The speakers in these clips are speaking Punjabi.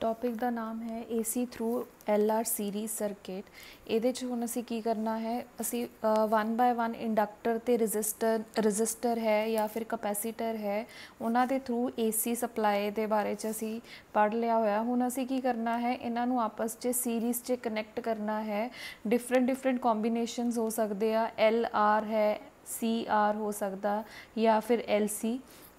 ਟੌਪਿਕ ਦਾ ਨਾਮ ਹੈ AC through LR series circuit ਇਹਦੇ 'ਚ ਹੁਣ ਅਸੀਂ ਕੀ ਕਰਨਾ ਹੈ ਅਸੀਂ 1 ਬਾਈ 1 ਇੰਡਕਟਰ ਤੇ ਰੈਜ਼ਿਸਟਰ ਰੈਜ਼ਿਸਟਰ ਹੈ ਜਾਂ ਫਿਰ ਕਪੈਸੀਟਰ ਹੈ ਉਹਨਾਂ ਦੇ ਥਰੂ AC ਸਪਲਾਈ ਦੇ ਬਾਰੇ 'ਚ ਅਸੀਂ ਪੜ੍ਹ ਲਿਆ ਹੋਇਆ ਹੁਣ ਅਸੀਂ ਕੀ ਕਰਨਾ ਹੈ ਇਹਨਾਂ ਨੂੰ ਆਪਸ 'ਚ ਸੀਰੀਜ਼ 'ਚ ਕਨੈਕਟ ਕਰਨਾ ਹੈ ਡਿਫਰੈਂਟ ਡਿਫਰੈਂਟ ਕੰਬੀਨੇਸ਼ਨਸ ਹੋ ਸਕਦੇ ਆ LR ਹੈ CR ਹੋ ਸਕਦਾ ਜਾਂ ਫਿਰ LC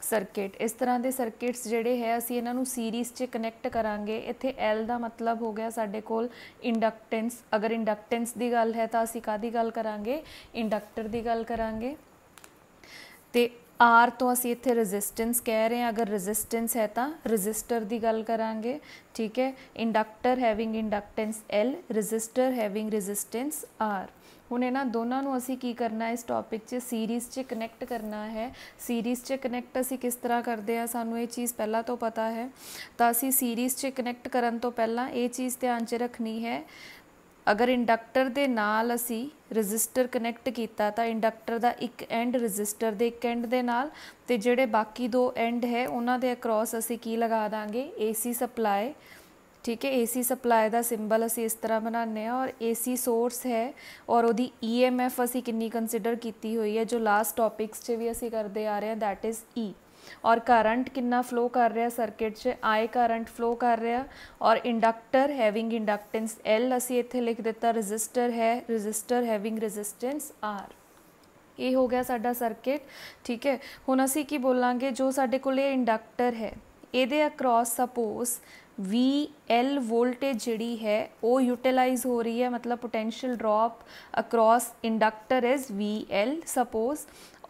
ਸਰਕਿਟ ਇਸ ਤਰ੍ਹਾਂ ਦੇ ਸਰਕਿਟਸ ਜਿਹੜੇ ਹੈ ਅਸੀਂ ਇਹਨਾਂ ਨੂੰ ਸੀਰੀਜ਼ 'ਚ ਕਨੈਕਟ ਕਰਾਂਗੇ ਇੱਥੇ L ਦਾ ਮਤਲਬ ਹੋ ਗਿਆ ਸਾਡੇ ਕੋਲ ਇੰਡਕਟੈਂਸ ਅਗਰ ਇੰਡਕਟੈਂਸ ਦੀ ਗੱਲ ਹੈ ਤਾਂ ਅਸੀਂ ਕਾਦੀ ਗੱਲ ਕਰਾਂਗੇ ਇੰਡਕਟਰ ਦੀ ਗੱਲ ਕਰਾਂਗੇ ਤੇ R ਤੋਂ ਅਸੀਂ ਇੱਥੇ ਰੈਜ਼ਿਸਟੈਂਸ ਕਹਿ ਰਹੇ ਹਾਂ ਅਗਰ ਰੈਜ਼ਿਸਟੈਂਸ ਹੈ ਤਾਂ ਰੈਜ਼ਿਸਟਰ ਦੀ ਗੱਲ ਕਰਾਂਗੇ ਠੀਕ ਹੈ inductor having inductance L resistor having resistance R ਹੁਣ ਇਹਨਾਂ ਦੋਨਾਂ ਨੂੰ ਅਸੀਂ ਕੀ ਕਰਨਾ ਹੈ ਇਸ ਟੌਪਿਕ 'ਚ ਸੀਰੀਜ਼ 'ਚ ਕਨੈਕਟ ਕਰਨਾ ਹੈ ਸੀਰੀਜ਼ 'ਚ ਕਨੈਕਟ ਅਸੀਂ ਕਿਸ ਤਰ੍ਹਾਂ ਕਰਦੇ ਆ ਸਾਨੂੰ ਇਹ ਚੀਜ਼ ਪਹਿਲਾਂ ਤੋਂ ਪਤਾ ਹੈ ਤਾਂ ਅਸੀਂ ਸੀਰੀਜ਼ 'ਚ ਕਨੈਕਟ ਕਰਨ ਤੋਂ ਪਹਿਲਾਂ ਇਹ ਚੀਜ਼ ਧਿਆਨ 'ਚ ਰੱਖਣੀ ਹੈ ਅਗਰ ਇੰਡਕਟਰ ਦੇ ਨਾਲ ਅਸੀਂ ਰੈਜ਼ਿਸਟਰ ਕਨੈਕਟ ਕੀਤਾ ਤਾਂ ਇੰਡਕਟਰ ਦਾ ਇੱਕ ਐਂਡ ਰੈਜ਼ਿਸਟਰ ਦੇ ਇੱਕ ਐਂਡ ਦੇ ਨਾਲ ਤੇ ਜਿਹੜੇ ਬਾਕੀ ਦੋ ਐਂਡ ਹੈ ਉਹਨਾਂ ਦੇ ਅਕ੍ਰੋਸ ਅਸੀਂ ਕੀ ਲਗਾ ਦਾਂਗੇ ਏਸੀ ਸਪਲਾਈ ਠੀਕ ਹੈ AC ਸਪਲਾਈ ਦਾ ਸਿੰਬਲ ਅਸੀਂ ਇਸ ਤਰ੍ਹਾਂ ਬਣਾਉਂਦੇ ਆ ਔਰ AC ਸੋਰਸ ਹੈ ਔਰ ਉਹਦੀ EMF ਅਸੀਂ ਕਿੰਨੀ ਕੰਸੀਡਰ ਕੀਤੀ ਹੋਈ ਹੈ ਜੋ ਲਾਸਟ ਟੌਪਿਕਸ 'ਚ ਵੀ ਅਸੀਂ ਕਰਦੇ ਆ ਰਹੇ ਹਾਂ ਥੈਟ ਇਜ਼ E ਔਰ ਕਰੰਟ ਕਿੰਨਾ ਫਲੋ ਕਰ ਰਿਹਾ ਸਰਕਟ 'ਚ I ਕਰੰਟ ਫਲੋ ਕਰ ਰਿਹਾ ਔਰ ਇੰਡਕਟਰ ਹੈਵਿੰਗ ਇੰਡਕਟੈਂਸ L ਅਸੀਂ ਇੱਥੇ ਲਿਖ ਦਿੱਤਾ ਰੈਜ਼ਿਸਟਰ ਹੈ ਰੈਜ਼ਿਸਟਰ ਹੈਵਿੰਗ ਰੈਜ਼ਿਸਟੈਂਸ R ਇਹ ਹੋ ਗਿਆ ਸਾਡਾ ਸਰਕਟ ਠੀਕ ਹੈ ਹੁਣ ਅਸੀਂ ਕੀ ਬੋਲਾਂਗੇ ਜੋ ਸਾਡੇ ਕੋਲ ਇਹ ਇੰਡਕਟਰ ਹੈ ਇਹਦੇ ਅਕ੍ਰੋਸ ਸਪੋਜ਼ VL ਵੋਲਟੇਜ ਜਿਹੜੀ ਹੈ ਉਹ ਯੂਟਿਲਾਈਜ਼ ਹੋ ਰਹੀ ਹੈ ਮਤਲਬ potential drop across inductor is VL suppose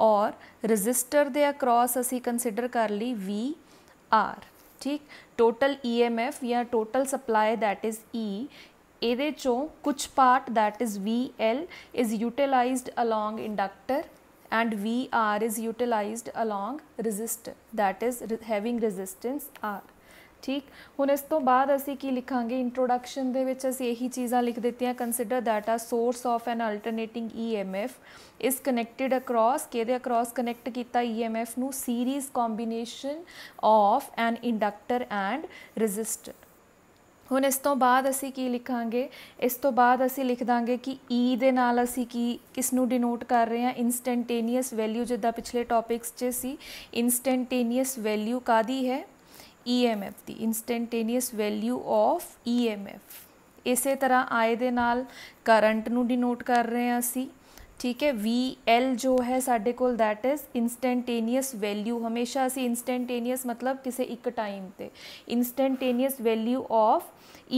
ਔਰ ਰੈਜ਼ਿਸਟਰ ਦੇ ਅਕ੍ਰੋਸ ਅਸੀਂ ਕੰਸੀਡਰ ਕਰ ਲਈ VR ਠੀਕ ਟੋਟਲ EMF ਜਾਂ total supply that is E ਇਹਦੇ ਚੋਂ ਕੁਝ part that is VL is utilized along inductor ਵੀ VR is utilized along resistor that is having resistance R. ਠੀਕ ਹੁਣ ਇਸ ਤੋਂ ਬਾਅਦ ਅਸੀਂ ਕੀ ਲਿਖਾਂਗੇ ਇੰਟਰੋਡਕਸ਼ਨ ਦੇ ਵਿੱਚ ਅਸੀਂ ਇਹੀ ਚੀਜ਼ਾਂ ਲਿਖ ਦਿੱਤੀਆਂ consider that a source of an alternating EMF is connected across ਕਿਹਦੇ ਅਕ੍ਰੋਸ ਕਨੈਕਟ ਕੀਤਾ ਈਐਮਐਫ e ਨੂੰ series combination of an inductor and resistor ਹੁਣ ਇਸ ਤੋਂ ਬਾਅਦ ਅਸੀਂ ਕੀ ਲਿਖਾਂਗੇ ਇਸ ਤੋਂ ਬਾਅਦ ਅਸੀਂ ਲਿਖ ਦਾਂਗੇ ਕਿ E ਦੇ ਨਾਲ ਅਸੀਂ ਕੀ ਕਿਸ ਨੂੰ ਡਿਨੋਟ ਕਰ ਰਹੇ ਹਾਂ ਇਨਸਟੈਂਟੇਨੀਅਸ ਵੈਲਿਊ ਜਿੱਦਾਂ ਪਿਛਲੇ ਟੌਪਿਕਸ 'ਚ ਸੀ ਇਨਸਟੈਂਟੇਨੀਅਸ ਵੈਲਿਊ ਕਾਦੀ ਹੈ EMF ਦੀ ਇਨਸਟੈਂਟੇਨੀਅਸ ਵੈਲਿਊ ਆਫ EMF ਇਸੇ ਤਰ੍ਹਾਂ ਆਏ ਦੇ ਨਾਲ ਕਰੰਟ ਨੂੰ ਡਿਨੋਟ ਕਰ ਰਹੇ ਹਾਂ ਅਸੀਂ ਠੀਕ ਹੈ VL ਜੋ ਹੈ ਸਾਡੇ ਕੋਲ ਦੈਟ ਇਜ਼ ਇਨਸਟੈਂਟੇਨੀਅਸ ਵੈਲਿਊ ਹਮੇਸ਼ਾ ਅਸੀਂ ਇਨਸਟੈਂਟੇਨੀਅਸ ਮਤਲਬ ਕਿਸੇ ਇੱਕ ਟਾਈਮ ਤੇ ਇਨਸਟੈਂਟੇਨੀਅਸ ਵੈਲਿਊ ਆਫ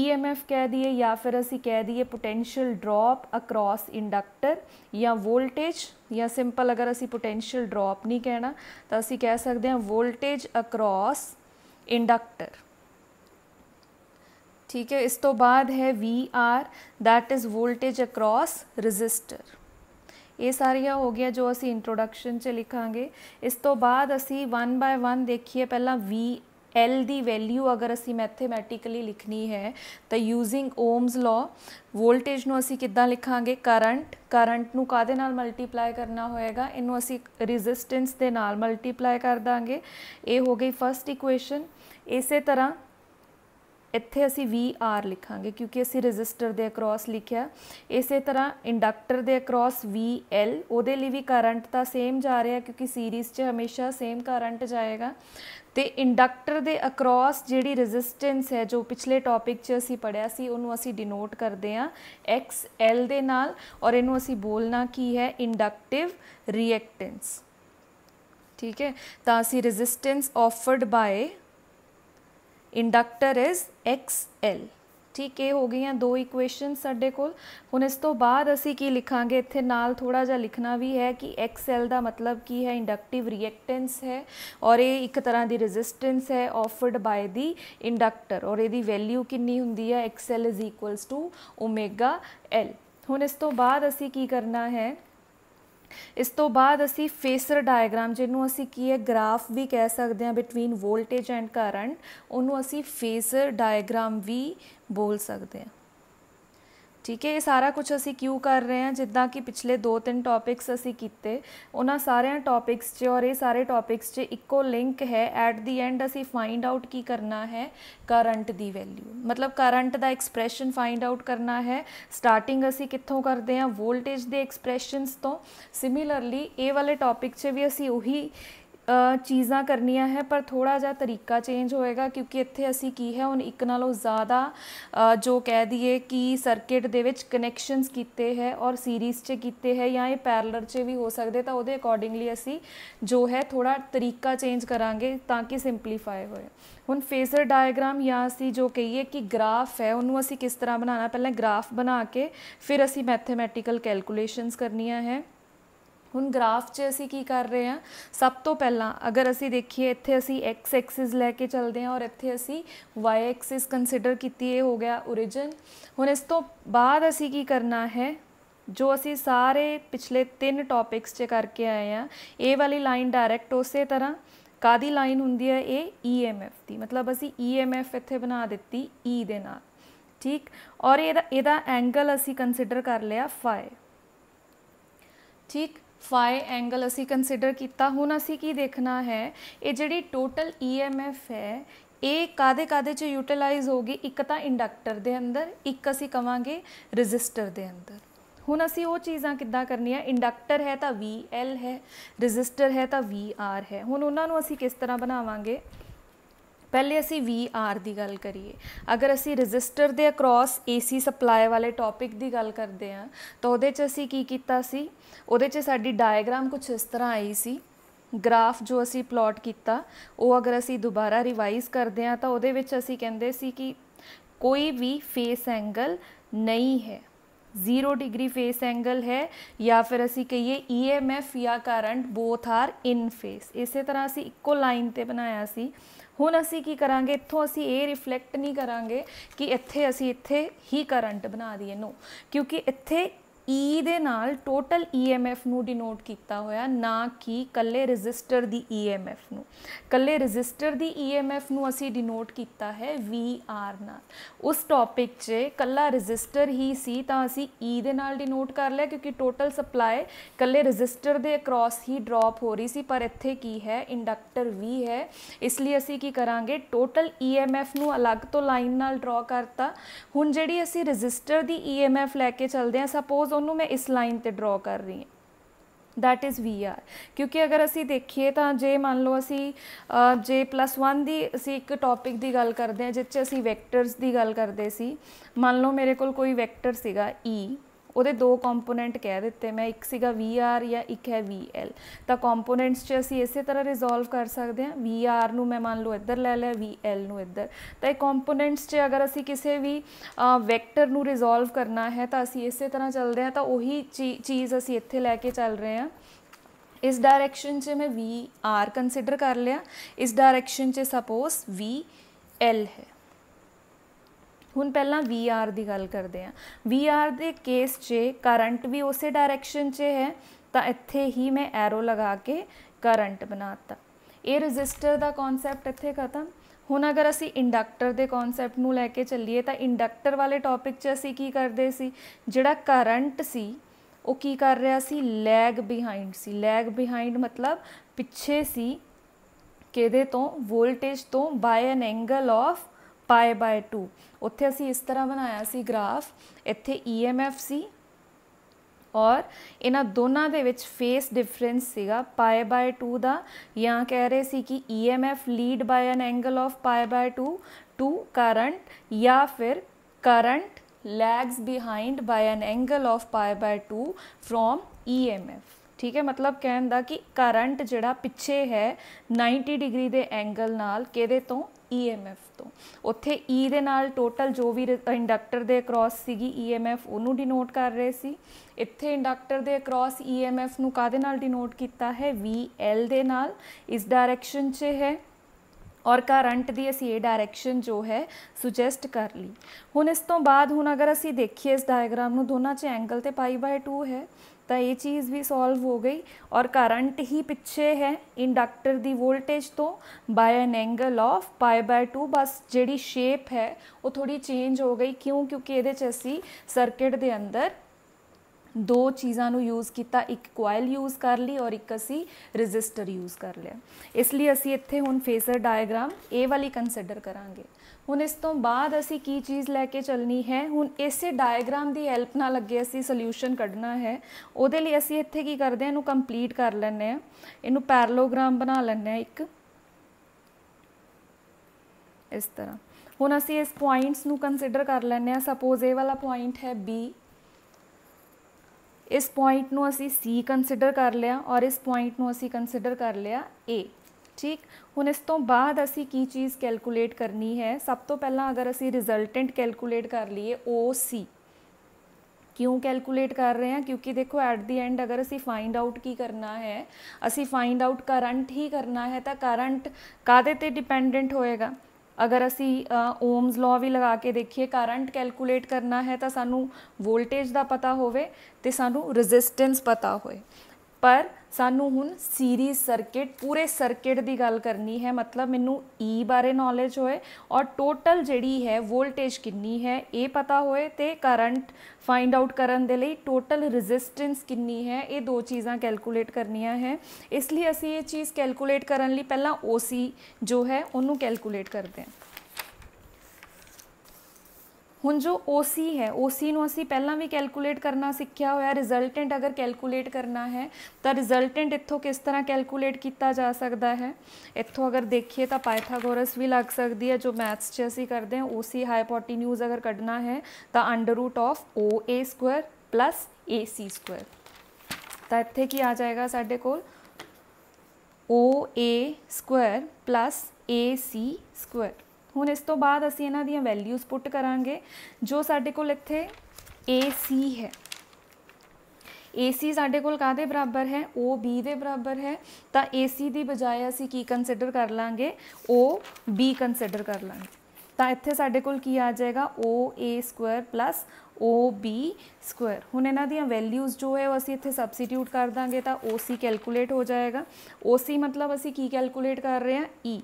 EMF ਕਹਿ ਦਈਏ ਜਾਂ ਫਿਰ ਅਸੀਂ ਕਹਿ ਦਈਏ ਪੋਟੈਂਸ਼ੀਅਲ ਡ੍ਰੌਪ ਅਕ੍ਰੋਸ ਇੰਡਕਟਰ ਜਾਂ ਵੋਲਟੇਜ ਜਾਂ ਸਿੰਪਲ ਅਗਰ ਅਸੀਂ ਪੋਟੈਂਸ਼ੀਅਲ ਡ੍ਰੌਪ ਨਹੀਂ ਕਹਿਣਾ ਤਾਂ ਅਸੀਂ ਕਹਿ ਸਕਦੇ ਹਾਂ ਵੋਲਟੇਜ ਅਕ੍ਰੋਸ इंडक्टर ठीक है इस तो बाद है V R that is voltage across resistor ये सारिया हो गया जो असी इंट्रोडक्शन से लिखा इस तो बाद असी वन बाय वन देखिए पहला वी L ਦੀ ਵੈਲਿਊ ਅਗਰ ਅਸੀਂ ਮੈਥਮੈਟਿਕਲੀ ਲਿਖਣੀ ਹੈ ਤਾਂ ਯੂজিং ਓਮਸ ਲਾ ਵੋਲਟੇਜ ਨੂੰ ਅਸੀਂ ਕਿੱਦਾਂ ਲਿਖਾਂਗੇ ਕਰੰਟ ਕਰੰਟ ਨੂੰ ਕਾਦੇ ਨਾਲ ਮਲਟੀਪਲਾਈ ਕਰਨਾ ਹੋਏਗਾ ਇਹਨੂੰ ਅਸੀਂ ਰੈਜ਼ਿਸਟੈਂਸ ਦੇ ਨਾਲ ਮਲਟੀਪਲਾਈ ਕਰ ਦਾਂਗੇ ਇਹ ਹੋ ਗਈ ਫਸਟ ਇਕੁਏਸ਼ਨ ਇਸੇ ਤਰ੍ਹਾਂ ਇੱਥੇ ਅਸੀਂ VR ਲਿਖਾਂਗੇ ਕਿਉਂਕਿ ਅਸੀਂ ਰੈਜ਼ਿਸਟਰ ਦੇ ਅਕ੍ਰੋਸ ਲਿਖਿਆ ਇਸੇ ਤਰ੍ਹਾਂ ਇੰਡਕਟਰ ਦੇ ਅਕ੍ਰੋਸ VL ਉਹਦੇ ਲਈ ਵੀ ਕਰੰਟ ਤਾਂ ਸੇਮ ਜਾ ਰਿਹਾ ਕਿਉਂਕਿ ਸੀਰੀਜ਼ 'ਚ ਹਮੇਸ਼ਾ ਸੇਮ ਕਰੰਟ ਜਾਏਗਾ ਤੇ ਇੰਡਕਟਰ ਦੇ ਅਕ੍ਰੋਸ ਜਿਹੜੀ ਰੈਜ਼ਿਸਟੈਂਸ ਹੈ ਜੋ ਪਿਛਲੇ ਟੌਪਿਕ 'ਚ ਅਸੀਂ ਪੜਿਆ ਸੀ ਉਹਨੂੰ ਅਸੀਂ ਡਿਨੋਟ ਕਰਦੇ ਆ ਐਕਸ ਐਲ ਦੇ ਨਾਲ ਔਰ ਇਹਨੂੰ ਅਸੀਂ ਬੋਲਣਾ ਕੀ ਹੈ ਇੰਡਕਟਿਵ ਰਿਐਕਟੈਂਸ ਠੀਕ ਹੈ ਤਾਂ ਅਸੀਂ resistance offered by inductor is X L ठीक ये हो गई दो इक्वेशन साढ़े को इस तो बाद असी की लिखा इतने नाल थोड़ा जा लिखना भी है कि एक्सएल का मतलब की है इंडक्टिव रिएक्टेंस है और ये एक तरह की रजिस्टेंस है ऑफर्ड बाय द इंडक्टर और यदि वैल्यू कि होंगी है X L is equals to omega L हूँ इस तो बाद असी की करना है ਇਸ ਤੋਂ ਬਾਅਦ ਅਸੀਂ ਫੇਸਰ ਡਾਇਗ੍ਰਾਮ ਜਿਹਨੂੰ ਅਸੀਂ ਕੀ ਹੈ ਗ੍ਰਾਫ ਵੀ ਕਹਿ ਸਕਦੇ ਹਾਂ ਬਿਟਵੀਨ ਵੋਲਟੇਜ ਐਂਡ ਕਰੰਟ ਉਹਨੂੰ ਅਸੀਂ ਫੇਸਰ ਡਾਇਗ੍ਰਾਮ ਵੀ ਬੋਲ ਸਕਦੇ ਹਾਂ ਠੀਕ ਹੈ ਇਹ ਸਾਰਾ ਕੁਝ ਅਸੀਂ ਕਿਉਂ ਕਰ ਰਹੇ ਹਾਂ ਜਿੱਦਾਂ ਕਿ ਪਿਛਲੇ 2-3 ਟੌਪਿਕਸ ਅਸੀਂ ਕੀਤੇ ਉਹਨਾਂ ਸਾਰਿਆਂ ਟੌਪਿਕਸ 'ਚ ਔਰ ਇਹ ਸਾਰੇ ਟੌਪਿਕਸ 'ਚ ਇੱਕੋ ਲਿੰਕ ਹੈ ਐਟ ਦੀ ਐਂਡ ਅਸੀਂ ਫਾਈਂਡ ਆਊਟ ਕੀ ਕਰਨਾ ਹੈ ਕਰੰਟ ਦੀ ਵੈਲਿਊ ਮਤਲਬ ਕਰੰਟ ਦਾ ਐਕਸਪ੍ਰੈਸ਼ਨ ਫਾਈਂਡ ਆਊਟ ਕਰਨਾ ਹੈ ਸਟਾਰਟਿੰਗ ਅਸੀਂ ਕਿੱਥੋਂ ਕਰਦੇ ਹਾਂ ਵੋਲਟੇਜ ਦੇ ਐਕਸਪ੍ਰੈਸ਼ਨਸ ਤੋਂ ਸਿਮਿਲਰਲੀ ਇਹ ਵਾਲੇ ਟੌਪਿਕ 'ਚ ਵੀ ਅਸੀਂ ਉਹੀ ਚੀਜ਼ਾਂ ਕਰਨੀਆਂ ਹੈ ਪਰ ਥੋੜਾ ਜਿਹਾ ਤਰੀਕਾ ਚੇਂਜ ਹੋਏਗਾ ਕਿਉਂਕਿ ਇੱਥੇ ਅਸੀਂ ਕੀ ਹੈ ਹੁਣ ਇੱਕ ਨਾਲੋਂ ਜ਼ਿਆਦਾ ਜੋ ਕਹਿ ਦਈਏ ਕਿ ਸਰਕਟ ਦੇ ਵਿੱਚ ਕਨੈਕਸ਼ਨਸ ਕੀਤੇ ਹੈ ਔਰ ਸੀਰੀਜ਼ 'ਚ ਕੀਤੇ ਹੈ ਜਾਂ ਇਹ ਪੈਰਲਲ 'ਚ ਵੀ ਹੋ ਸਕਦੇ ਤਾਂ ਉਹਦੇ ਅਕੋਰਡਿੰਗਲੀ ਅਸੀਂ ਜੋ ਹੈ ਥੋੜਾ ਤਰੀਕਾ ਚੇਂਜ ਕਰਾਂਗੇ ਤਾਂ ਕਿ ਸਿੰਪਲੀਫਾਈ ਹੋਏ ਹੁਣ ਫੇਜ਼ਰ ਡਾਇਗਰਾਮ ਜਾਂ ਅਸੀਂ ਜੋ ਕਹੀਏ ਕਿ ਗ੍ਰਾਫ ਹੈ ਉਹਨੂੰ ਅਸੀਂ ਕਿਸ ਤਰ੍ਹਾਂ ਬਣਾਉਣਾ ਪਹਿਲਾਂ ਗ੍ਰਾਫ ਬਣਾ ਕੇ ਫਿਰ ਅਸੀਂ ਮੈਥਮੈਟਿਕਲ ਕੈਲਕੂਲੇਸ਼ਨਸ ਕਰਨੀਆਂ ਹੈ ਹੁਣ ਗ੍ਰਾਫ 'ਚ ਅਸੀਂ ਕੀ ਕਰ ਰਹੇ ਹਾਂ ਸਭ ਤੋਂ ਪਹਿਲਾਂ ਅਗਰ ਅਸੀਂ ਦੇਖੀਏ ਇੱਥੇ ਅਸੀਂ x ਐਕਸਿਸ ਲੈ ਕੇ ਚੱਲਦੇ ਹਾਂ ਔਰ ਇੱਥੇ ਅਸੀਂ y ਐਕਸਿਸ ਕੰਸੀਡਰ ਕੀਤੀ ਇਹ ਹੋ ਗਿਆ origin ਹੁਣ ਇਸ ਤੋਂ ਬਾਅਦ ਅਸੀਂ ਕੀ ਕਰਨਾ ਹੈ ਜੋ ਅਸੀਂ ਸਾਰੇ ਪਿਛਲੇ ਤਿੰਨ ਟੌਪਿਕਸ 'ਚ ਕਰਕੇ ਆਏ ਆ ਇਹ ਵਾਲੀ ਲਾਈਨ ਡਾਇਰੈਕਟ ਉਸੇ ਤਰ੍ਹਾਂ ਕਾਦੀ ਲਾਈਨ ਹੁੰਦੀ ਹੈ ਇਹ EMF ਦੀ ਮਤਲਬ ਅਸੀਂ EMF ਇੱਥੇ ਬਣਾ ਦਿੱਤੀ E ਦੇ ਨਾਲ ਠੀਕ ਔਰ ਇਹਦਾ ਇਹਦਾ ਐਂਗਲ ਅਸੀਂ ਕੰਸੀਡਰ ਕਰ ਲਿਆ ਫਾਈ ਠੀਕ ਫਾਈ ਐਂਗਲ ਅਸੀਂ ਕੰਸੀਡਰ ਕੀਤਾ ਹੁਣ ਅਸੀਂ ਕੀ ਦੇਖਣਾ ਹੈ ਇਹ ਜਿਹੜੀ ਟੋਟਲ ਈਐਮਐਫ e ਹੈ ਇਹ ਕਾਦੇ ਕਾਦੇ ਚ ਯੂਟਿਲਾਈਜ਼ ਹੋਗੀ ਇੱਕ ਤਾਂ ਇੰਡਕਟਰ ਦੇ ਅੰਦਰ ਇੱਕ ਅਸੀਂ ਕਵਾਂਗੇ ਰੈਜ਼ਿਸਟਰ ਦੇ ਅੰਦਰ ਹੁਣ ਅਸੀਂ ਉਹ ਚੀਜ਼ਾਂ ਕਿੱਦਾਂ ਕਰਨੀਆਂ ਇੰਡਕਟਰ ਹੈ ਤਾਂ VL ਹੈ ਰੈਜ਼ਿਸਟਰ ਹੈ ਤਾਂ VR ਹੈ ਹੁਣ ਉਹਨਾਂ ਨੂੰ ਅਸੀਂ ਕਿਸ ਤਰ੍ਹਾਂ ਬਣਾਵਾਂਗੇ ਪਹਿਲੇ ਅਸੀਂ VR ਦੀ ਗੱਲ ਕਰੀਏ ਅਗਰ ਅਸੀਂ ਰੈਜ਼ਿਸਟਰ ਦੇ ਅਕ੍ਰੋਸ AC ਸਪਲਾਈ ਵਾਲੇ ਟੌਪਿਕ ਦੀ ਗੱਲ ਕਰਦੇ ਆ ਤਾਂ ਉਹਦੇ 'ਚ ਅਸੀਂ ਕੀ ਕੀਤਾ ਸੀ ਉਹਦੇ 'ਚ ਸਾਡੀ ਡਾਇਗਰਾਮ ਕੁਝ ਇਸ ਤਰ੍ਹਾਂ ਆਈ ਸੀ ਗ੍ਰਾਫ ਜੋ ਅਸੀਂ ਪਲਾਟ ਕੀਤਾ ਉਹ ਅਗਰ ਅਸੀਂ ਦੁਬਾਰਾ ਰਿਵਾਈਜ਼ ਕਰਦੇ ਆ ਤਾਂ ਉਹਦੇ ਵਿੱਚ ਅਸੀਂ ਕਹਿੰਦੇ ਸੀ ਕਿ ਕੋਈ ਵੀ ਫੇਸ ਐਂਗਲ ਨਹੀਂ ਹੈ 0 ਡਿਗਰੀ ਫੇਸ ਐਂਗਲ ਹੈ ਜਾਂ ਫਿਰ ਅਸੀਂ ਕਹੀਏ EMF ਜਾਂ current both are in phase ਇਸੇ ਤਰ੍ਹਾਂ ਅਸੀਂ ਇੱਕੋ ਲਾਈਨ ਤੇ ਬਣਾਇਆ ਸੀ ਹੁਣ ਅਸੀਂ ਕੀ ਕਰਾਂਗੇ ਇੱਥੋਂ ਅਸੀਂ ਇਹ ਰਿਫਲੈਕਟ ਨਹੀਂ ਕਰਾਂਗੇ ਕਿ ਇੱਥੇ ਅਸੀਂ ਇੱਥੇ ਹੀ ਕਰੰਟ ਬਣਾ ਦਈਏ ਨੂੰ ਕਿਉਂਕਿ ਇੱਥੇ E ਦੇ ਨਾਲ ਟੋਟਲ EMF ਨੂੰ ਡਿਨੋਟ ਕੀਤਾ ਹੋਇਆ ਨਾ ਕਿ ਕੱਲੇ ਰੈਜ਼ਿਸਟਰ ਦੀ EMF ਨੂੰ ਕੱਲੇ ਰੈਜ਼ਿਸਟਰ ਦੀ EMF ਨੂੰ ਅਸੀਂ ਡਿਨੋਟ ਕੀਤਾ ਹੈ VR ਨਾਲ ਉਸ ਟੌਪਿਕ 'ਚ ਕੱਲਾ ਰੈਜ਼ਿਸਟਰ ਹੀ ਸੀ ਤਾਂ ਅਸੀਂ E ਦੇ ਨਾਲ ਡਿਨੋਟ ਕਰ ਲਿਆ ਕਿਉਂਕਿ ਟੋਟਲ ਸਪਲਾਈ ਕੱਲੇ ਰੈਜ਼ਿਸਟਰ ਦੇ ਅਕ੍ਰੋਸ ਹੀ ਡ੍ਰੌਪ ਹੋ ਰਹੀ ਸੀ ਪਰ ਇੱਥੇ ਕੀ ਹੈ ਇੰਡਕਟਰ V ਹੈ ਇਸ ਲਈ ਅਸੀਂ ਕੀ ਕਰਾਂਗੇ ਟੋਟਲ EMF ਨੂੰ ਅਲੱਗ ਤੋਂ ਲਾਈਨ ਨਾਲ ਡਰਾ ਕਰਤਾ ਹੁਣ ਜਿਹੜੀ ਅਸੀਂ ਰੈਜ਼ਿਸਟਰ ਦੀ EMF ਲੈ ਕੇ ਚੱਲਦੇ ਹਾਂ ਸਪੋਜ਼ ਉਹਨੂੰ ਮੈਂ ਇਸ ਲਾਈਨ ਤੇ ਡਰਾ ਕਰ ਰਹੀ ਹਾਂ ਦੈਟ ਇਜ਼ VR ਕਿਉਂਕਿ ਅਗਰ ਅਸੀਂ ਦੇਖੀਏ ਤਾਂ ਜੇ ਮੰਨ ਲਓ ਅਸੀਂ ਜੇ 1 ਦੀ ਅਸੀਂ ਇੱਕ ਟੌਪਿਕ ਦੀ ਗੱਲ ਕਰਦੇ ਹਾਂ ਜਿੱਥੇ ਅਸੀਂ ਵੈਕਟਰਸ ਦੀ ਗੱਲ ਕਰਦੇ ਸੀ ਮੰਨ ਲਓ ਮੇਰੇ ਕੋਲ ਕੋਈ ਵੈਕਟਰ ਸੀਗਾ E ਉਹਦੇ ਦੋ ਕੰਪੋਨੈਂਟ ਕਹਿ ਦਿੱਤੇ ਮੈਂ ਇੱਕ ਸੀਗਾ VR ਜਾਂ ਇੱਕ ਹੈ VL ਤਾਂ ਕੰਪੋਨੈਂਟਸ 'ਚ ਅਸੀਂ ਇਸੇ ਤਰ੍ਹਾਂ ਰਿਜ਼ੋਲਵ ਕਰ ਸਕਦੇ ਹਾਂ VR ਨੂੰ ਮੈਂ ਮੰਨ ਲਓ ਇੱਧਰ ਲੈ ਲਿਆ VL ਨੂੰ ਇੱਧਰ ਤਾਂ ਇਹ ਕੰਪੋਨੈਂਟਸ 'ਚ ਅਗਰ ਅਸੀਂ ਕਿਸੇ ਵੀ ਵੈਕਟਰ ਨੂੰ ਰਿਜ਼ੋਲਵ ਕਰਨਾ ਹੈ ਤਾਂ ਅਸੀਂ ਇਸੇ ਤਰ੍ਹਾਂ ਚੱਲਦੇ ਹਾਂ ਤਾਂ ਉਹੀ ਚੀਜ਼ ਅਸੀਂ ਇੱਥੇ ਲੈ ਕੇ ਚੱਲ ਰਹੇ ਹਾਂ ਇਸ ਡਾਇਰੈਕਸ਼ਨ 'ਚ ਮੈਂ VR ਕੰਸੀਡਰ ਕਰ ਲਿਆ ਇਸ ਡਾਇਰੈਕਸ਼ਨ 'ਚ ਸਪੋਜ਼ VL ਹੈ ਹੁਣ ਪਹਿਲਾਂ VR ਦੀ ਗੱਲ ਕਰਦੇ ਵੀ VR ਦੇ ਕੇਸ 'ਚ ਕਰੰਟ ਵੀ ਉਸੇ ਡਾਇਰੈਕਸ਼ਨ 'ਚ ਹੈ ਤਾਂ ਇੱਥੇ ਹੀ ਮੈਂ ਐਰੋ ਲਗਾ ਕੇ ਕਰੰਟ ਬਣਾਤਾ ਇਹ ਰੈਜ਼ਿਸਟਰ ਦਾ ਕਨਸੈਪਟ ਇੱਥੇ ਖਤਮ ਹੁਣ ਅਗਰ ਅਸੀਂ ਇੰਡਕਟਰ ਦੇ ਕਨਸੈਪਟ ਨੂੰ ਲੈ ਕੇ ਚੱਲੀਏ ਤਾਂ ਇੰਡਕਟਰ ਵਾਲੇ ਟੌਪਿਕ 'ਚ ਅਸੀਂ ਕੀ ਕਰਦੇ ਸੀ ਜਿਹੜਾ ਕਰੰਟ ਸੀ ਉਹ ਕੀ ਕਰ ਰਿਹਾ ਸੀ ਲੈਗ ਬਿਹਾਈਂਡ ਸੀ ਲੈਗ ਬਿਹਾਈਂਡ ਮਤਲਬ ਪਿੱਛੇ ਸੀ ਕਿਹਦੇ ਤੋਂ ਵੋਲਟੇਜ ਤੋਂ ਬਾਈ an angle of pi by 2 ਉੱਥੇ ਅਸੀਂ ਇਸ ਤਰ੍ਹਾਂ ਬਣਾਇਆ ਸੀ ਗ੍ਰਾਫ ਇੱਥੇ EMF ਸੀ ਔਰ ਇਹਨਾਂ ਦੋਨਾਂ ਦੇ ਵਿੱਚ ਫੇਸ ਡਿਫਰੈਂਸ ਸੀਗਾ ਪਾਈ ਬਾਈ 2 ਦਾ ਜਾਂ ਕਹਿ ਰਹੇ ਸੀ ਕਿ EMF lead by an angle of pi by 2 to current ਜਾਂ ਫਿਰ current lags behind by an angle of pi by 2 from EMF ਠੀਕ ਹੈ ਮਤਲਬ ਕਹਿੰਦਾ ਦਾ ਕਿ ਕਰੰਟ ਜਿਹੜਾ ਪਿੱਛੇ ਹੈ 90 ਡਿਗਰੀ ਦੇ ਐਂਗਲ ਨਾਲ ਕਿਹਦੇ ਤੋਂ EMF ਤੋਂ ਉੱਥੇ E ਦੇ ਨਾਲ ਟੋਟਲ ਜੋ ਵੀ ਇੰਡਕਟਰ ਦੇ ਅਕ੍ਰੋਸ ਸੀਗੀ EMF ਉਹਨੂੰ ਡਿਨੋਟ ਕਰ ਰਹੇ ਸੀ ਇੱਥੇ ਇੰਡਕਟਰ ਦੇ ਅਕ੍ਰੋਸ EMF ਨੂੰ ਕਾਦੇ ਨਾਲ ਡਿਨੋਟ ਕੀਤਾ ਹੈ VL ਦੇ ਨਾਲ ਇਸ ਡਾਇਰੈਕਸ਼ਨ 'ਚ ਹੈ ਔਰ ਕਰੰਟ ਦੀ ਅਸੀਂ ਇਹ ਡਾਇਰੈਕਸ਼ਨ ਜੋ ਹੈ ਸੁਜੈਸਟ ਕਰ ਲਈ ਹੁਣ ਇਸ ਤੋਂ ਬਾਅਦ ਹੁਣ ਅਗਰ ਅਸੀਂ ਦੇਖੀਏ ਇਸ ਡਾਇਗਰਾਮ ਨੂੰ ਦੋਨਾਂ 'ਚ ਐਂਗਲ ਤੇ ਪਾਈ ਬਾਈ 2 ਹੈ ਤਾਂ ਇਹ ਚੀਜ਼ ਵੀ ਸੋਲਵ ਹੋ ਗਈ ਔਰ ਕਰੰਟ ਹੀ ਪਿੱਛੇ ਹੈ ਇੰਡਕਟਰ ਦੀ ਵੋਲਟੇਜ ਤੋਂ ਬਾਈ an angle of pi by 2 ਬਸ ਜਿਹੜੀ ਸ਼ੇਪ ਹੈ ਉਹ ਥੋੜੀ ਚੇਂਜ ਹੋ ਗਈ ਕਿਉਂ ਕਿਉਂਕਿ ਇਹਦੇ ਚ ਅਸੀਂ ਸਰਕਟ ਦੇ ਅੰਦਰ ਦੋ ਚੀਜ਼ਾਂ ਨੂੰ ਯੂਜ਼ ਕੀਤਾ ਇੱਕ ਕੋਇਲ ਯੂਜ਼ ਕਰ ਲਈ ਔਰ ਇੱਕ ਅਸੀਂ ਰੈਜ਼ਿਸਟਰ ਯੂਜ਼ ਕਰ ਲਿਆ ਇਸ ਲਈ ਅਸੀਂ ਇੱਥੇ ਹੁਣ ਫੇਜ਼ਰ ਡਾਇਗਰਾਮ ਇਹ ਵਾਲੀ ਕੰਸੀਡਰ ਕਰਾਂਗੇ ਹੁਣ ਇਸ ਤੋਂ ਬਾਅਦ ਅਸੀਂ ਕੀ ਚੀਜ਼ ਲੈ ਕੇ ਚੱਲਣੀ ਹੈ ਹੁਣ ਇਸੇ ਡਾਇਗਰਾਮ ਦੀ ਹੈਲਪ ਨਾਲ ਅੱਗੇ ਅਸੀਂ ਸੋਲੂਸ਼ਨ ਕੱਢਣਾ ਹੈ ਉਹਦੇ ਲਈ ਅਸੀਂ ਇੱਥੇ ਕੀ ਕਰਦੇ ਹਾਂ ਇਹਨੂੰ ਕੰਪਲੀਟ ਕਰ ਲੈਂਦੇ ਆ ਇਹਨੂੰ ਪੈਰਲੋਗ੍ਰਾਮ ਬਣਾ ਲੈਂਦੇ ਆ ਇੱਕ ਇਸ ਤਰ੍ਹਾਂ ਹੁਣ ਅਸੀਂ ਇਸ ਪੁਆਇੰਟਸ ਨੂੰ ਕੰਸੀਡਰ ਕਰ ਲੈਂਦੇ ਆ ਸਪੋਜ਼ ਇਹ ਵਾਲਾ ਪੁਆਇੰਟ ਹੈ B इस पॉइंट नी सी कंसिडर कर लिया और इस पॉइंट नी कंसिडर कर लिया ए ठीक हूँ इस तो बाद असी की चीज़ कैलकुलेट करनी है सब तो पहला अगर असी रिजल्टेंट कैलकुलेट कर लिए ओ सी क्यों कैलकुलेट कर रहे हैं क्योंकि देखो एट द एंड अगर असी फाइंड आउट की करना है असी फाइंड आउट करंट ही करना है तो करंट कादे ते डिपेंडेंट होएगा ਅਗਰ ਅਸੀਂ ਓਮਸ ਲਾਅ ਵੀ ਲਗਾ ਕੇ ਦੇਖੀਏ ਕਰੰਟ ਕੈਲਕੂਲੇਟ ਕਰਨਾ ਹੈ ਤਾਂ ਸਾਨੂੰ ਵੋਲਟੇਜ ਦਾ ਪਤਾ ਹੋਵੇ ਤੇ ਸਾਨੂੰ ਰੈਜ਼ਿਸਟੈਂਸ ਪਤਾ ਹੋਵੇ ਪਰ ਸਾਨੂੰ ਹੁਣ ਸੀਰੀਜ਼ ਸਰਕਟ ਪੂਰੇ ਸਰਕਟ ਦੀ ਗੱਲ ਕਰਨੀ ਹੈ ਮਤਲਬ ਮੈਨੂੰ E ਬਾਰੇ ਨੌਲੇਜ ਹੋਏ ਔਰ ਟੋਟਲ ਜਿਹੜੀ ਹੈ ਵੋਲਟੇਜ ਕਿੰਨੀ ਹੈ ਇਹ ਪਤਾ ਹੋਏ ਤੇ ਕਰੰਟ ਫਾਈਂਡ ਆਊਟ ਕਰਨ ਦੇ ਲਈ ਟੋਟਲ ਰੈਜ਼ਿਸਟੈਂਸ ਕਿੰਨੀ ਹੈ ਇਹ ਦੋ ਚੀਜ਼ਾਂ ਕੈਲਕੂਲੇਟ ਕਰਨੀਆਂ ਹੈ ਇਸ ਲਈ ਅਸੀਂ ਇਹ ਚੀਜ਼ ਕੈਲਕੂਲੇਟ ਕਰਨ ਲਈ ਪਹਿਲਾਂ OC ਜੋ ਹੈ ਉਹਨੂੰ ਕੈਲਕੂਲੇਟ ਕਰਦੇ ਹਾਂ ਹੁਣ ਜੋ OC ਹੈ OC ਨੂੰ ਅਸੀਂ ਪਹਿਲਾਂ ਵੀ ਕੈਲਕੂਲੇਟ ਕਰਨਾ ਸਿੱਖਿਆ ਹੋਇਆ ਰਿਜ਼ਲਟੈਂਟ ਅਗਰ ਕੈਲਕੂਲੇਟ ਕਰਨਾ ਹੈ ਤਾਂ ਰਿਜ਼ਲਟੈਂਟ ਇੱਥੋਂ ਕਿਸ ਤਰ੍ਹਾਂ ਕੈਲਕੂਲੇਟ ਕੀਤਾ ਜਾ ਸਕਦਾ ਹੈ ਇੱਥੋਂ ਅਗਰ ਦੇਖੀਏ ਤਾਂ ਪਾਇਥਾਗੋਰਸ ਵੀ ਲੱਗ ਸਕਦੀ ਹੈ ਜੋ ਮੈਥਸ 'ਚ ਅਸੀਂ ਕਰਦੇ ਹਾਂ OC ਹਾਈਪੋਟੈਨਿਊਜ਼ ਅਗਰ ਕੱਢਣਾ ਹੈ ਤਾਂ under route of OA2 AC2 ਤਾਂ ਇੱਥੇ ਕੀ ਆ ਜਾਏਗਾ ਸਾਡੇ ਕੋਲ OA2 AC2 ਹੁਣ ਇਸ ਤੋਂ ਬਾਅਦ ਅਸੀਂ ਇਹਨਾਂ ਦੀਆਂ ਵੈਲਿਊਜ਼ ਪੁੱਟ ਕਰਾਂਗੇ ਜੋ ਸਾਡੇ ਕੋਲ ਇੱਥੇ AC ਹੈ AC ਸਾਡੇ ਕੋਲ ਕਾਦੇ ਬਰਾਬਰ ਹੈ OB ਦੇ ਬਰਾਬਰ ਹੈ ਤਾਂ AC ਦੀ ਬਜਾਏ ਅਸੀਂ ਕੀ ਕੰਸੀਡਰ ਕਰ ਲਾਂਗੇ OB ਕੰਸੀਡਰ ਕਰ ਲਾਂਗੇ ਤਾਂ ਇੱਥੇ ਸਾਡੇ ਕੋਲ ਕੀ ਆ ਜਾਏਗਾ OA² OB² ਹੁਣ ਇਹਨਾਂ ਦੀਆਂ ਵੈਲਿਊਜ਼ ਜੋ ਹੈ ਉਹ ਅਸੀਂ ਇੱਥੇ ਸਬਸਟੀਟਿਊਟ ਕਰ ਦਾਂਗੇ ਤਾਂ OC ਕੈਲਕੂਲੇਟ ਹੋ ਜਾਏਗਾ OC ਮਤਲਬ ਅਸੀਂ ਕੀ ਕੈਲਕੂਲੇਟ ਕਰ ਰਹੇ ਹਾਂ E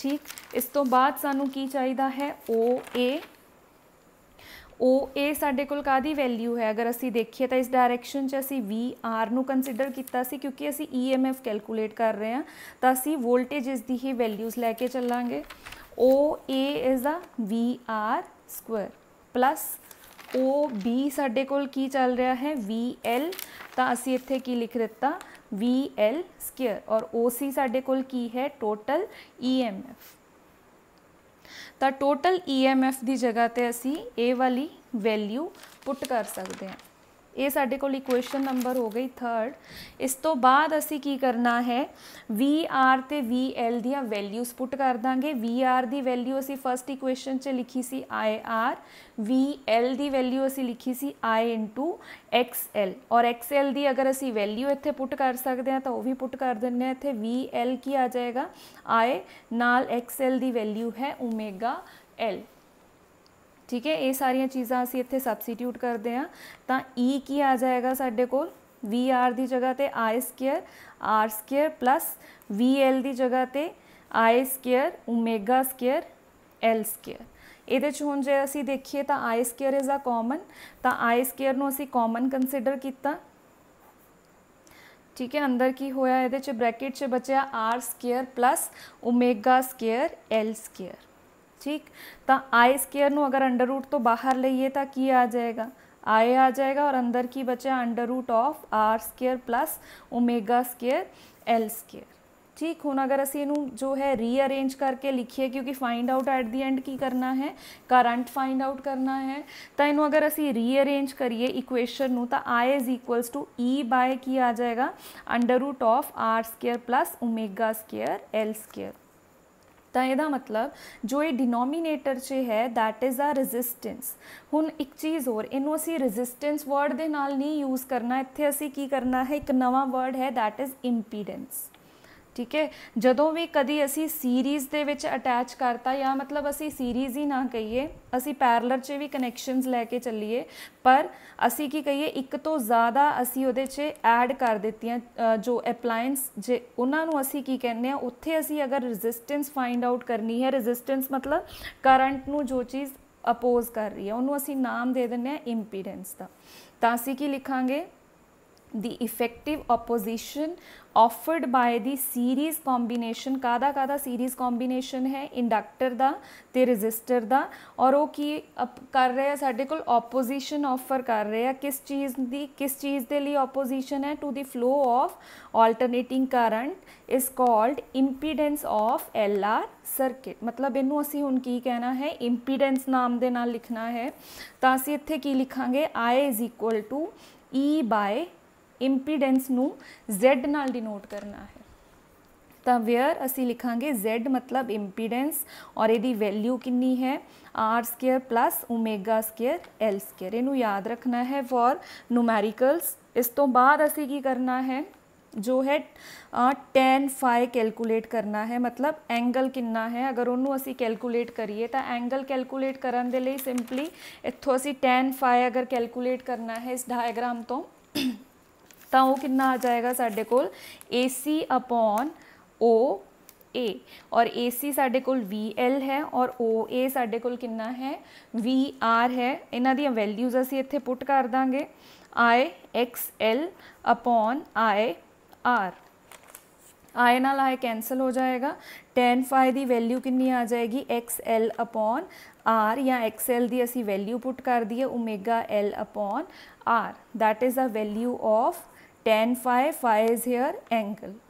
ਠੀਕ ਇਸ ਤੋਂ ਬਾਅਦ ਸਾਨੂੰ ਕੀ ਚਾਹੀਦਾ ਹੈ OA OA ਸਾਡੇ ਕੋਲ ਕਾਦੀ ਵੈਲਿਊ ਹੈ ਅਗਰ ਅਸੀਂ ਦੇਖੀਏ ਤਾਂ ਇਸ ਡਾਇਰੈਕਸ਼ਨ 'ਚ ਅਸੀਂ VR ਨੂੰ ਕੰਸੀਡਰ ਕੀਤਾ ਸੀ ਕਿਉਂਕਿ ਅਸੀਂ EMF ਕੈਲਕੂਲੇਟ ਕਰ ਰਹੇ ਹਾਂ ਤਾਂ ਅਸੀਂ ਵੋਲਟੇਜਸ ਦੀ ਹੀ ਵੈਲਿਊਜ਼ ਲੈ ਕੇ ਚੱਲਾਂਗੇ OA is the VR square plus OB ਸਾਡੇ ਕੋਲ ਕੀ ਚੱਲ ਰਿਹਾ ਹੈ VL ਤਾਂ ਅਸੀਂ ਇੱਥੇ ਕੀ ਲਿਖ ਦਿੱਤਾ ਐਲ ਸਕੁਅਰ ਔਰ OC ਸਾਡੇ ਕੋਲ ਕੀ ਹੈ ਟੋਟਲ EMF ਤਾਂ ਟੋਟਲ EMF ਦੀ ਜਗ੍ਹਾ ਤੇ ਅਸੀਂ ਇਹ ਵਾਲੀ ਵੈਲਿਊ ਪੁੱਟ ਕਰ ਸਕਦੇ ਹਾਂ ਇਹ ਸਾਡੇ ਕੋਲ ਇਕੁਏਸ਼ਨ ਨੰਬਰ ਹੋ ਗਈ 3 ਇਸ ਤੋਂ ਬਾਅਦ ਅਸੀਂ ਕੀ ਕਰਨਾ ਹੈ VR ਤੇ VL ਦੀਆਂ ਵੈਲਿਊਜ਼ ਪੁੱਟ ਕਰ ਦਾਂਗੇ VR ਦੀ ਵੈਲਿਊ ਅਸੀਂ ਫਰਸਟ ਇਕੁਏਸ਼ਨ 'ਚ ਲਿਖੀ ਸੀ IR VL ਦੀ ਵੈਲਿਊ ਅਸੀਂ ਲਿਖੀ ਸੀ I XL ਔਰ XL ਦੀ ਅਗਰ ਅਸੀਂ ਵੈਲਿਊ ਇੱਥੇ ਪੁੱਟ ਕਰ ਸਕਦੇ ਹਾਂ ਤਾਂ ਉਹ ਵੀ ਪੁੱਟ ਕਰ ਦਿੰਨੇ ਆ ਇੱਥੇ VL ਕੀ ਆ ਜਾਏਗਾ I ਨਾਲ XL ਦੀ ਵੈਲਿਊ ਹੈ ਓਮੇਗਾ L ਠੀਕ ਹੈ ਇਹ ਸਾਰੀਆਂ ਚੀਜ਼ਾਂ ਅਸੀਂ ਇੱਥੇ ਸਬਸਟੀਟਿਊਟ ਕਰਦੇ ਆ ਤਾਂ E ਕੀ ਆ ਜਾਏਗਾ ਸਾਡੇ ਕੋਲ VR ਦੀ ਜਗ੍ਹਾ ਤੇ I ਸਕੁਅਰ VL ਦੀ ਜਗ੍ਹਾ ਤੇ I ਸਕੁਅਰ ਓਮੇਗਾ ਇਹਦੇ ਚ ਹੁਣ ਜੇ ਅਸੀਂ ਦੇਖੀਏ ਤਾਂ I square is a common ਤਾਂ I ਨੂੰ ਅਸੀਂ ਕਾਮਨ ਕੰਸੀਡਰ ਕੀਤਾ ਠੀਕ ਹੈ ਅੰਦਰ ਕੀ ਹੋਇਆ ਇਹਦੇ ਚ ਬ੍ਰੈਕਟ ਚ ਬਚਿਆ r ਸਕੁਅਰ ਓਮੇਗਾ ठीक तो आई स्केयर अगर अंडर रूट तो बाहर लीए तो की आ जाएगा आई आ जाएगा और अंदर की बचा under root of R square plus omega square L square ठीक हूँ अगर असी इनू जो है रीअरेंज करके लिखिए क्योंकि find out at the end की करना है करंट फाइंड आउट करना है तो इनू अगर असी रीअरेंज करिए इक्वेशन तो I is equals to E by की आ जाएगा under root of R square plus omega square L square ਤਾਂ ਇਹਦਾ ਮਤਲਬ ਜੋ ਇਹ ਡਿਨੋਮੀਨੇਟਰ 'ਚ ਹੈ ਥੈਟ ਇਜ਼ ਆ ਰੈਜ਼ਿਸਟੈਂਸ ਹੁਣ ਇੱਕ ਚੀਜ਼ ਹੋਰ ਇਹਨੂੰ ਅਸੀਂ ਰੈਜ਼ਿਸਟੈਂਸ ਵਰਡ ਦੇ ਨਾਲ ਨਹੀਂ ਯੂਜ਼ ਕਰਨਾ ਇੱਥੇ ਅਸੀਂ ਕੀ ਕਰਨਾ ਹੈ ਇੱਕ ਨਵਾਂ ਵਰਡ ਹੈ ਥੈਟ ਇਜ਼ ਇੰਪੀਡੈਂਸ ਠੀਕ ਹੈ ਜਦੋਂ ਵੀ ਕਦੀ ਅਸੀਂ ਸੀਰੀਜ਼ ਦੇ ਵਿੱਚ ਅਟੈਚ ਕਰਤਾ ਜਾਂ ਮਤਲਬ ਅਸੀਂ ਸੀਰੀਜ਼ ਹੀ ਨਾ ਕਹੀਏ ਅਸੀਂ ਪੈਰਲਰ 'ਚ ਵੀ ਕਨੈਕਸ਼ਨਸ ਲੈ ਕੇ ਚੱਲੀਏ ਪਰ ਅਸੀਂ ਕੀ ਕਹੀਏ ਇੱਕ ਤੋਂ ਜ਼ਿਆਦਾ ਅਸੀਂ ਉਹਦੇ 'ਚ ਐਡ ਕਰ ਦਿੱਤੀਆਂ ਜੋ ਅਪਲਾਈਅੰਸ ਜੇ ਉਹਨਾਂ ਨੂੰ ਅਸੀਂ ਕੀ ਕਹਿੰਦੇ ਆ ਉੱਥੇ ਅਸੀਂ ਅਗਰ ਰੈਜ਼ਿਸਟੈਂਸ ਫਾਈਂਡ ਆਊਟ ਕਰਨੀ ਹੈ ਰੈਜ਼ਿਸਟੈਂਸ ਮਤਲਬ ਕਰੰਟ ਨੂੰ ਜੋ ਚੀਜ਼ ਅਪੋਜ਼ ਕਰ ਰਹੀ ਹੈ ਉਹਨੂੰ ਅਸੀਂ ਨਾਮ ਦੇ ਦਿੰਦੇ ਆ ਇੰਪੀਡੈਂਸ ਦਾ ਤਾਂ ਅਸੀਂ ਕੀ ਲਿਖਾਂਗੇ the effective opposition offered by the series combination ਕਾਦਾ ਕਾਦਾ ਸੀਰੀਜ਼ ਕੰਬੀਨੇਸ਼ਨ ਹੈ ਇੰਡਕਟਰ ਦਾ ਤੇ ਰੈਜ਼ਿਸਟਰ ਦਾ ਔਰ ਉਹ ਕੀ ਕਰ ਰਿਹਾ ਸਾਡੇ ਕੋਲ ਆਪੋਜੀਸ਼ਨ ਆਫਰ ਕਰ ਰਿਹਾ ਕਿਸ ਚੀਜ਼ ਦੀ ਕਿਸ ਚੀਜ਼ ਦੇ ਲਈ ਆਪੋਜੀਸ਼ਨ ਹੈ to the flow of alternating current is called impedance of L R circuit ਮਤਲਬ ਇਹਨੂੰ ਅਸੀਂ ਹੁਣ ਕੀ ਕਹਿਣਾ ਹੈ ਇੰਪੀਡੈਂਸ ਨਾਮ ਦੇ ਨਾਲ ਲਿਖਣਾ ਹੈ ਤਾਂ ਅਸੀਂ ਇੱਥੇ ਕੀ ਲਿਖਾਂਗੇ I is equal to E E impedance ਨੂੰ Z ਨਾਲ ਡਿਨੋਟ ਕਰਨਾ ਹੈ ਤਾਂ ਵੇਅਰ ਅਸੀਂ ਲਿਖਾਂਗੇ Z ਮਤਲਬ ਇੰਪੀਡੈਂਸ ਔਰ ਇਹਦੀ ਵੈਲਿਊ ਕਿੰਨੀ ਹੈ R² ω² L² ਇਹਨੂੰ ਯਾਦ ਰੱਖਣਾ ਹੈ ਫॉर ਨੂਮੈਰੀਕਲਸ ਇਸ ਤੋਂ ਬਾਅਦ ਅਸੀਂ ਕੀ ਕਰਨਾ ਹੈ ਜੋ ਹੈ tan phi ਕੈਲਕੂਲੇਟ ਕਰਨਾ ਹੈ ਮਤਲਬ ਐਂਗਲ ਕਿੰਨਾ ਹੈ ਅਗਰ ਉਹਨੂੰ ਅਸੀਂ ਕੈਲਕੂਲੇਟ ਕਰੀਏ ਤਾਂ ਐਂਗਲ ਕੈਲਕੂਲੇਟ ਕਰਨ ਦੇ ਲਈ ਸਿੰਪਲੀ ਇੱਥੋਂ ਅਸੀਂ tan phi ਅਗਰ ਕੈਲਕੂਲੇਟ ਕਰਨਾ ਹੈ ਇਸ ਡਾਇਗਰਾਮ ਤੋਂ ਤਾਂ ਉਹ ਕਿੰਨਾ ਆ ਜਾਏਗਾ ਸਾਡੇ ਕੋਲ AC upon OA ਔਰ AC ਸਾਡੇ ਕੋਲ VL ਹੈ ਔਰ OA ਸਾਡੇ ਕੋਲ ਕਿੰਨਾ ਹੈ VR ਹੈ ਇਹਨਾਂ ਦੀਆਂ ਵੈਲਿਊਜ਼ ਅਸੀਂ ਇੱਥੇ ਪੁੱਟ ਕਰ ਦਾਂਗੇ IXL upon IR I ਨਾਲ ਆਏ ਕੈਨਸਲ ਹੋ ਜਾਏਗਾ tan phi ਦੀ ਵੈਲਿਊ ਕਿੰਨੀ ਆ ਜਾਏਗੀ xl upon r ਜਾਂ xl ਦੀ ਅਸੀਂ ਵੈਲਿਊ ਪੁੱਟ ਕਰ ਦਈਏ omega l upon r that is the value of tan phi, phi is here angle.